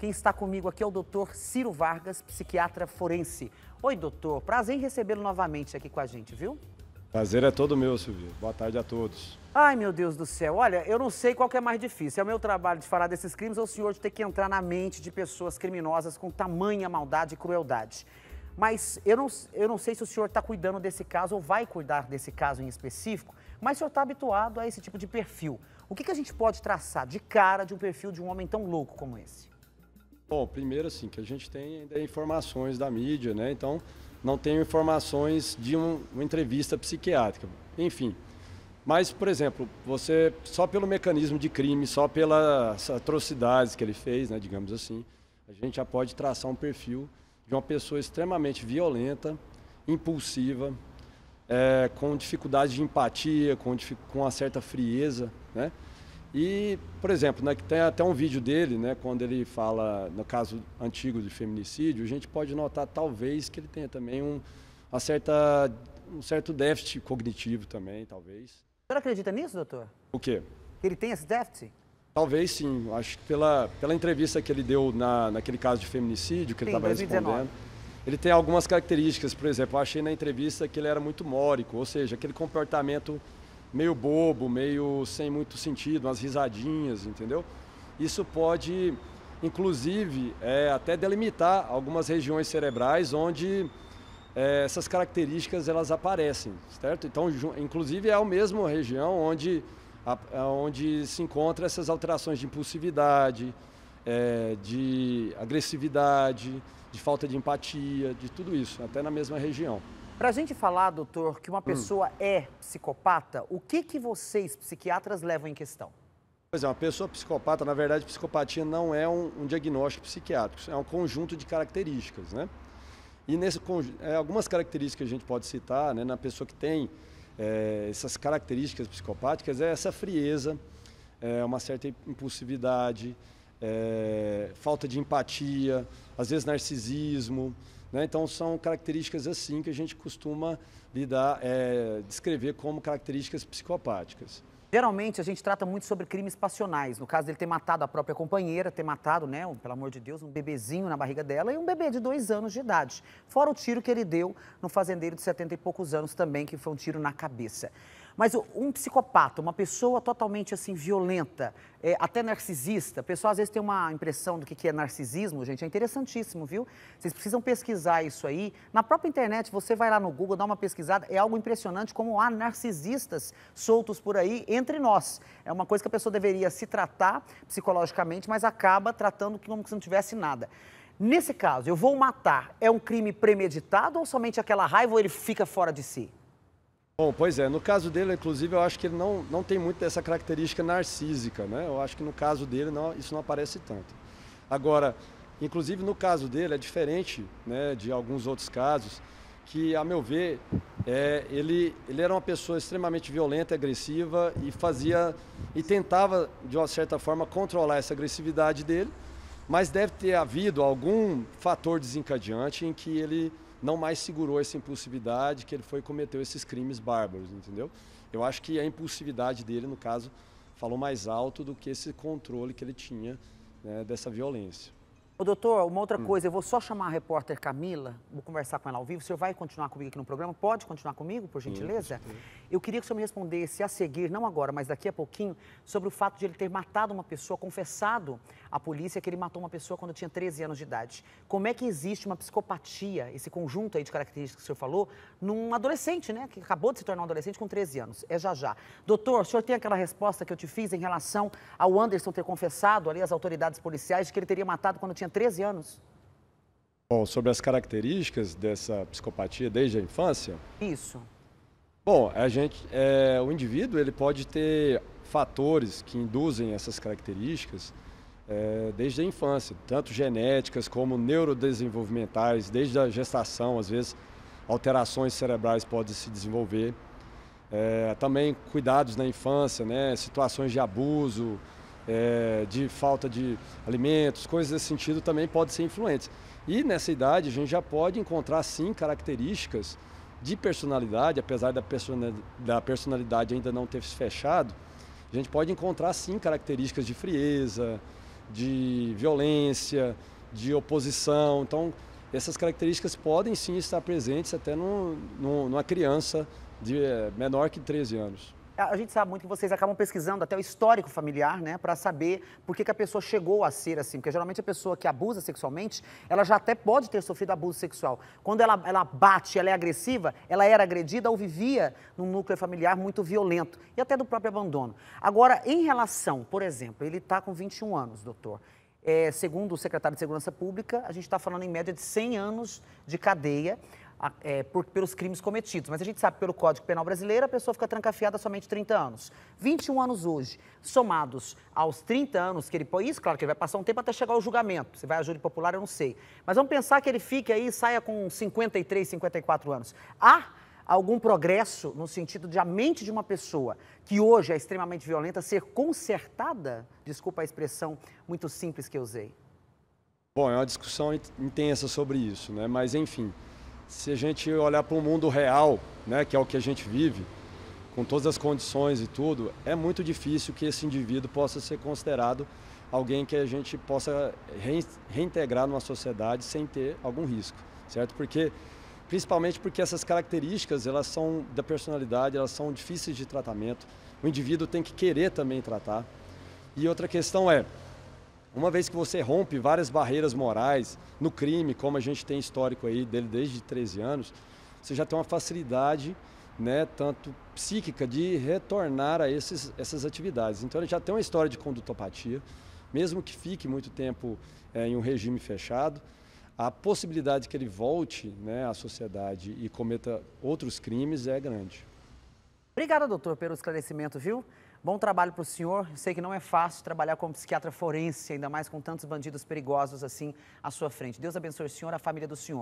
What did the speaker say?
Quem está comigo aqui é o doutor Ciro Vargas, psiquiatra forense. Oi, doutor. Prazer em recebê-lo novamente aqui com a gente, viu? Prazer é todo meu, Silvio. Boa tarde a todos. Ai, meu Deus do céu. Olha, eu não sei qual que é mais difícil. É o meu trabalho de falar desses crimes ou é o senhor de ter que entrar na mente de pessoas criminosas com tamanha maldade e crueldade. Mas eu não, eu não sei se o senhor está cuidando desse caso ou vai cuidar desse caso em específico, mas o senhor está habituado a esse tipo de perfil. O que, que a gente pode traçar de cara de um perfil de um homem tão louco como esse? Bom, primeiro assim, que a gente tem ainda informações da mídia, né? Então, não tenho informações de um, uma entrevista psiquiátrica. Enfim. Mas, por exemplo, você só pelo mecanismo de crime, só pelas atrocidades que ele fez, né, digamos assim, a gente já pode traçar um perfil de uma pessoa extremamente violenta, impulsiva, é, com dificuldade de empatia, com, com uma certa frieza, né? E, por exemplo, né, que tem até um vídeo dele, né, quando ele fala, no caso antigo de feminicídio, a gente pode notar talvez que ele tenha também um, uma certa, um certo déficit cognitivo também, talvez. O senhor acredita nisso, doutor? O quê? Ele tem esse déficit? Talvez sim. Acho que pela, pela entrevista que ele deu na, naquele caso de feminicídio, que ele estava respondendo, ele tem algumas características. Por exemplo, eu achei na entrevista que ele era muito mórico, ou seja, aquele comportamento meio bobo, meio sem muito sentido, umas risadinhas, entendeu? Isso pode, inclusive, é, até delimitar algumas regiões cerebrais onde é, essas características elas aparecem, certo? Então, inclusive é a mesma região onde, a, onde se encontram essas alterações de impulsividade, é, de agressividade, de falta de empatia, de tudo isso, até na mesma região. Para a gente falar, doutor, que uma hum. pessoa hum. é psicopata, o que, que vocês, psiquiatras, levam em questão? Pois é, uma pessoa psicopata, na verdade, psicopatia não é um, um diagnóstico psiquiátrico, é um conjunto de características, né? E nesse, é, algumas características que a gente pode citar né, na pessoa que tem é, essas características psicopáticas é essa frieza, é, uma certa impulsividade, é, falta de empatia, às vezes narcisismo, né? Então, são características assim que a gente costuma lidar, é, descrever como características psicopáticas. Geralmente a gente trata muito sobre crimes passionais. No caso dele ter matado a própria companheira, ter matado, né, um, pelo amor de Deus, um bebezinho na barriga dela e um bebê de dois anos de idade. Fora o tiro que ele deu no fazendeiro de 70 e poucos anos também, que foi um tiro na cabeça. Mas um psicopata, uma pessoa totalmente assim violenta, é, até narcisista, a às vezes tem uma impressão do que, que é narcisismo, gente, é interessantíssimo, viu? Vocês precisam pesquisar isso aí. Na própria internet, você vai lá no Google, dá uma pesquisada, é algo impressionante como há narcisistas soltos por aí entre nós. É uma coisa que a pessoa deveria se tratar psicologicamente, mas acaba tratando como se não tivesse nada. Nesse caso, eu vou matar, é um crime premeditado ou somente aquela raiva ou ele fica fora de si? Bom, pois é, no caso dele, inclusive, eu acho que ele não, não tem muito dessa característica narcísica, né? Eu acho que no caso dele não, isso não aparece tanto. Agora, inclusive no caso dele é diferente né, de alguns outros casos, que, a meu ver, é, ele, ele era uma pessoa extremamente violenta, agressiva e fazia e tentava, de uma certa forma, controlar essa agressividade dele, mas deve ter havido algum fator desencadeante em que ele não mais segurou essa impulsividade que ele foi e cometeu esses crimes bárbaros, entendeu? Eu acho que a impulsividade dele, no caso, falou mais alto do que esse controle que ele tinha né, dessa violência. Ô, doutor, uma outra hum. coisa, eu vou só chamar a repórter Camila, vou conversar com ela ao vivo. O senhor vai continuar comigo aqui no programa? Pode continuar comigo, por gentileza? sim. Eu queria que o senhor me respondesse a seguir, não agora, mas daqui a pouquinho, sobre o fato de ele ter matado uma pessoa, confessado à polícia que ele matou uma pessoa quando tinha 13 anos de idade. Como é que existe uma psicopatia, esse conjunto aí de características que o senhor falou, num adolescente, né? Que acabou de se tornar um adolescente com 13 anos. É já já. Doutor, o senhor tem aquela resposta que eu te fiz em relação ao Anderson ter confessado ali às autoridades policiais que ele teria matado quando tinha 13 anos? Bom, sobre as características dessa psicopatia desde a infância? Isso. Bom, a gente, é, o indivíduo ele pode ter fatores que induzem essas características é, desde a infância, tanto genéticas como neurodesenvolvimentais, desde a gestação, às vezes alterações cerebrais podem se desenvolver. É, também cuidados na infância, né, situações de abuso, é, de falta de alimentos, coisas desse sentido também podem ser influentes. E nessa idade a gente já pode encontrar sim características de personalidade, apesar da, personalidade ainda não ter se fechado, a gente pode encontrar sim características de frieza, de violência, de oposição. Então, essas características podem sim estar presentes até no, no, numa criança de eh, menor que 13 anos a gente sabe muito que vocês acabam pesquisando até o histórico familiar, né? Para saber por que, que a pessoa chegou a ser assim. Porque geralmente a pessoa que abusa sexualmente, ela já até pode ter sofrido abuso sexual. Quando ela, ela bate, ela é agressiva, ela era agredida ou vivia num núcleo familiar muito violento. E até do próprio abandono. Agora, em relação, por exemplo, ele está com 21 anos, doutor. É, segundo o secretário de Segurança Pública, a gente está falando em média de 100 anos de cadeia é, por, pelos crimes cometidos. Mas a gente sabe pelo Código Penal brasileiro, a pessoa fica trancafiada somente 30 anos. 21 anos hoje, somados aos 30 anos que ele põe, isso, claro que ele vai passar um tempo até chegar ao julgamento. Se vai a júri popular, eu não sei. Mas vamos pensar que ele fique aí e saia com 53, 54 anos. Há algum progresso no sentido de a mente de uma pessoa que hoje é extremamente violenta ser consertada? Desculpa a expressão muito simples que eu usei. Bom, é uma discussão intensa sobre isso, né? Mas enfim, se a gente olhar para o mundo real, né, que é o que a gente vive, com todas as condições e tudo, é muito difícil que esse indivíduo possa ser considerado alguém que a gente possa reintegrar numa sociedade sem ter algum risco, certo? Porque principalmente porque essas características, elas são da personalidade, elas são difíceis de tratamento. O indivíduo tem que querer também tratar. E outra questão é, uma vez que você rompe várias barreiras morais no crime, como a gente tem histórico aí dele desde 13 anos, você já tem uma facilidade, né, tanto psíquica, de retornar a esses, essas atividades. Então ele já tem uma história de condutopatia, mesmo que fique muito tempo é, em um regime fechado, a possibilidade que ele volte né, à sociedade e cometa outros crimes é grande. Obrigada, doutor, pelo esclarecimento, viu? Bom trabalho para o senhor. Sei que não é fácil trabalhar como psiquiatra forense, ainda mais com tantos bandidos perigosos assim à sua frente. Deus abençoe o senhor, a família do senhor.